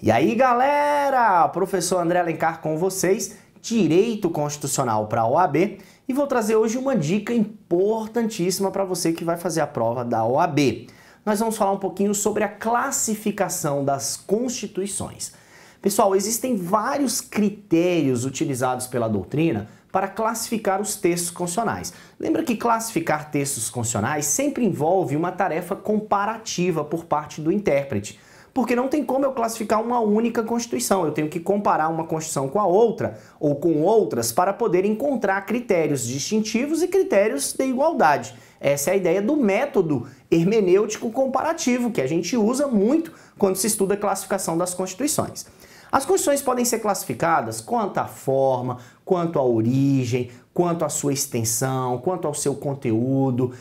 E aí, galera? Professor André Alencar com vocês, Direito Constitucional para a OAB, e vou trazer hoje uma dica importantíssima para você que vai fazer a prova da OAB. Nós vamos falar um pouquinho sobre a classificação das constituições. Pessoal, existem vários critérios utilizados pela doutrina para classificar os textos constitucionais. Lembra que classificar textos constitucionais sempre envolve uma tarefa comparativa por parte do intérprete porque não tem como eu classificar uma única Constituição. Eu tenho que comparar uma Constituição com a outra ou com outras para poder encontrar critérios distintivos e critérios de igualdade. Essa é a ideia do método hermenêutico comparativo que a gente usa muito quando se estuda a classificação das Constituições. As constituições podem ser classificadas quanto à forma, quanto à origem, quanto à sua extensão, quanto ao seu conteúdo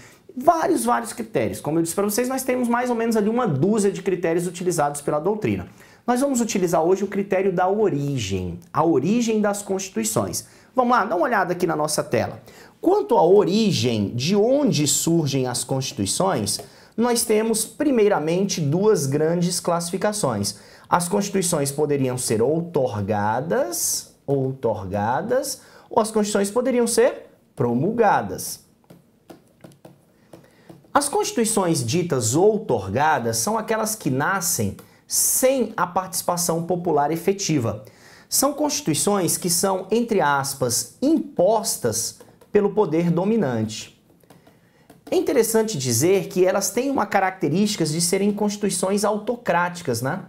vários, vários critérios. Como eu disse para vocês, nós temos mais ou menos ali uma dúzia de critérios utilizados pela doutrina. Nós vamos utilizar hoje o critério da origem, a origem das constituições. Vamos lá, dá uma olhada aqui na nossa tela. Quanto à origem, de onde surgem as constituições, nós temos primeiramente duas grandes classificações. As constituições poderiam ser outorgadas, outorgadas, ou as constituições poderiam ser promulgadas. As constituições ditas outorgadas são aquelas que nascem sem a participação popular efetiva. São constituições que são, entre aspas, impostas pelo poder dominante. É interessante dizer que elas têm uma característica de serem constituições autocráticas, né?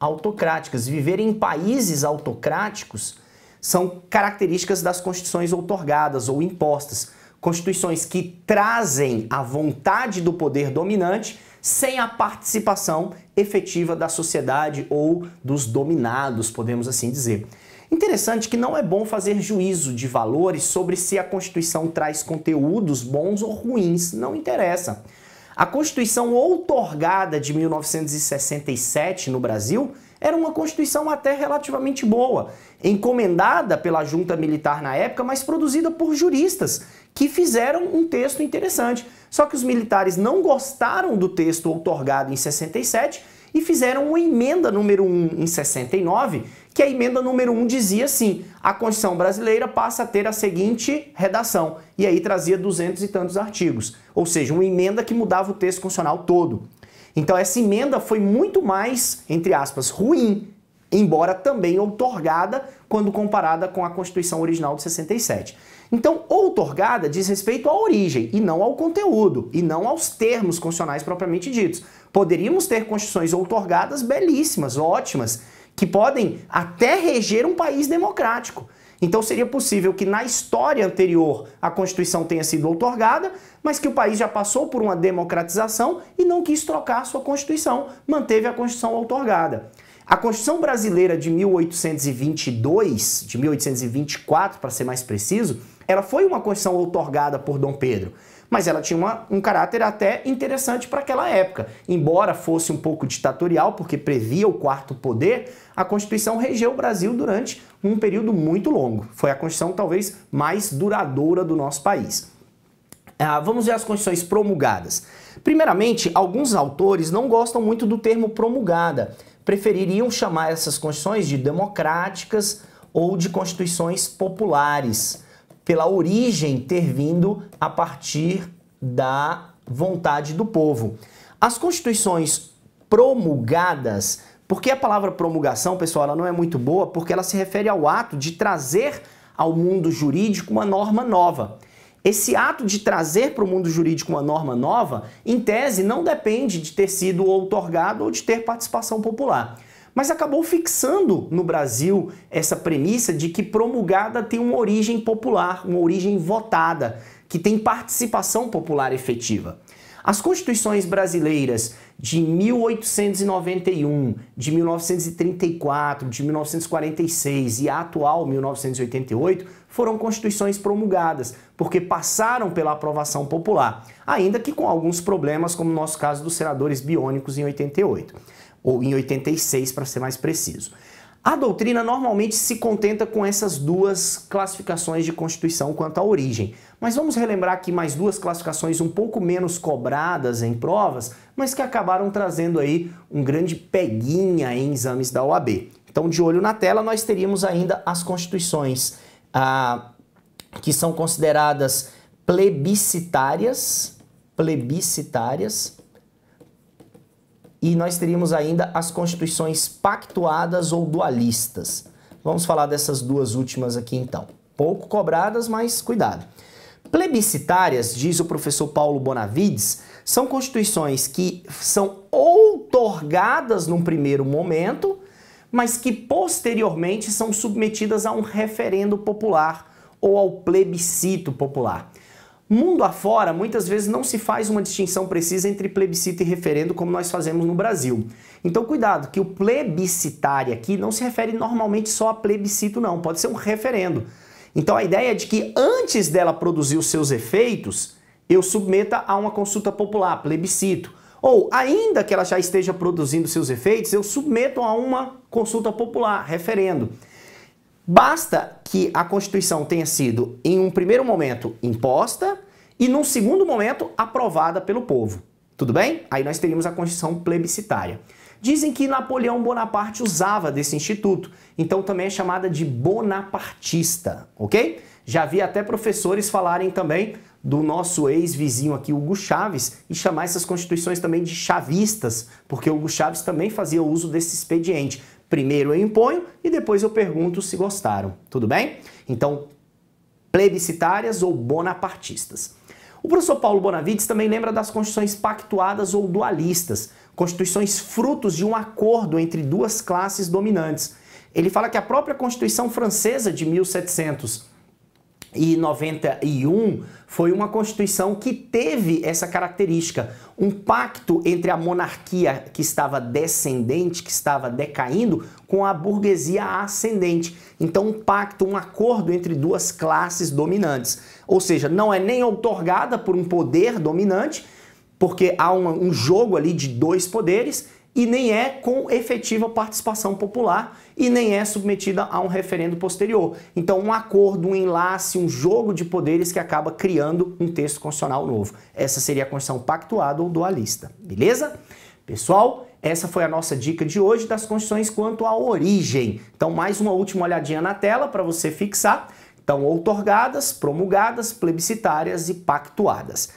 autocráticas. Viver em países autocráticos são características das constituições outorgadas ou impostas. Constituições que trazem a vontade do poder dominante sem a participação efetiva da sociedade ou dos dominados, podemos assim dizer. Interessante que não é bom fazer juízo de valores sobre se a Constituição traz conteúdos bons ou ruins, não interessa. A Constituição outorgada de 1967 no Brasil era uma Constituição até relativamente boa, encomendada pela junta militar na época, mas produzida por juristas que fizeram um texto interessante. Só que os militares não gostaram do texto outorgado em 67 e fizeram uma emenda número 1 em 69 que a emenda número 1 dizia assim: a Constituição brasileira passa a ter a seguinte redação. E aí trazia duzentos e tantos artigos. Ou seja, uma emenda que mudava o texto constitucional todo. Então essa emenda foi muito mais, entre aspas, ruim, embora também outorgada quando comparada com a Constituição original de 67. Então, outorgada diz respeito à origem e não ao conteúdo, e não aos termos constitucionais propriamente ditos. Poderíamos ter constituições outorgadas belíssimas, ótimas, que podem até reger um país democrático. Então seria possível que na história anterior a Constituição tenha sido outorgada, mas que o país já passou por uma democratização e não quis trocar sua Constituição, manteve a Constituição outorgada. A Constituição brasileira de 1822, de 1824 para ser mais preciso, ela foi uma Constituição outorgada por Dom Pedro mas ela tinha uma, um caráter até interessante para aquela época. Embora fosse um pouco ditatorial, porque previa o quarto poder, a Constituição regeu o Brasil durante um período muito longo. Foi a Constituição talvez mais duradoura do nosso país. Ah, vamos ver as constituições promulgadas. Primeiramente, alguns autores não gostam muito do termo promulgada, prefeririam chamar essas constituições de democráticas ou de constituições populares pela origem ter vindo a partir da vontade do povo. As constituições promulgadas, porque a palavra promulgação, pessoal, ela não é muito boa, porque ela se refere ao ato de trazer ao mundo jurídico uma norma nova. Esse ato de trazer para o mundo jurídico uma norma nova, em tese, não depende de ter sido outorgado ou de ter participação popular mas acabou fixando no Brasil essa premissa de que promulgada tem uma origem popular, uma origem votada, que tem participação popular efetiva. As constituições brasileiras de 1891, de 1934, de 1946 e a atual 1988 foram constituições promulgadas, porque passaram pela aprovação popular, ainda que com alguns problemas, como no nosso caso dos senadores biônicos em 88 ou em 86 para ser mais preciso. A doutrina normalmente se contenta com essas duas classificações de Constituição quanto à origem, mas vamos relembrar aqui mais duas classificações um pouco menos cobradas em provas, mas que acabaram trazendo aí um grande peguinha em exames da OAB. Então, de olho na tela, nós teríamos ainda as constituições ah, que são consideradas plebiscitárias, plebiscitárias, e nós teríamos ainda as constituições pactuadas ou dualistas. Vamos falar dessas duas últimas aqui então. Pouco cobradas, mas cuidado. Plebiscitárias, diz o professor Paulo Bonavides, são constituições que são outorgadas num primeiro momento, mas que posteriormente são submetidas a um referendo popular ou ao plebiscito popular. Mundo afora, muitas vezes não se faz uma distinção precisa entre plebiscito e referendo, como nós fazemos no Brasil. Então, cuidado, que o plebiscitário aqui não se refere normalmente só a plebiscito, não, pode ser um referendo. Então, a ideia é de que antes dela produzir os seus efeitos, eu submeta a uma consulta popular, plebiscito. Ou, ainda que ela já esteja produzindo seus efeitos, eu submeto a uma consulta popular, referendo. Basta que a Constituição tenha sido, em um primeiro momento, imposta e, num segundo momento, aprovada pelo povo. Tudo bem? Aí nós teríamos a Constituição plebiscitária. Dizem que Napoleão Bonaparte usava desse instituto, então também é chamada de bonapartista, ok? Já vi até professores falarem também do nosso ex-vizinho aqui, Hugo Chaves, e chamar essas constituições também de chavistas, porque Hugo Chaves também fazia uso desse expediente. Primeiro eu imponho e depois eu pergunto se gostaram, tudo bem? Então, plebiscitárias ou bonapartistas. O professor Paulo Bonavides também lembra das constituições pactuadas ou dualistas, constituições frutos de um acordo entre duas classes dominantes. Ele fala que a própria Constituição Francesa de 1700 e 91 foi uma constituição que teve essa característica, um pacto entre a monarquia que estava descendente, que estava decaindo, com a burguesia ascendente. Então um pacto, um acordo entre duas classes dominantes. Ou seja, não é nem outorgada por um poder dominante, porque há um, um jogo ali de dois poderes, e nem é com efetiva participação popular e nem é submetida a um referendo posterior. Então, um acordo, um enlace, um jogo de poderes que acaba criando um texto constitucional novo. Essa seria a Constituição pactuada ou dualista, beleza? Pessoal, essa foi a nossa dica de hoje das constituições quanto à origem. Então, mais uma última olhadinha na tela para você fixar. Então, outorgadas, promulgadas, plebiscitárias e pactuadas.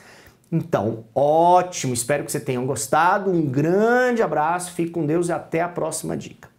Então, ótimo, espero que vocês tenham gostado. Um grande abraço, fique com Deus e até a próxima dica.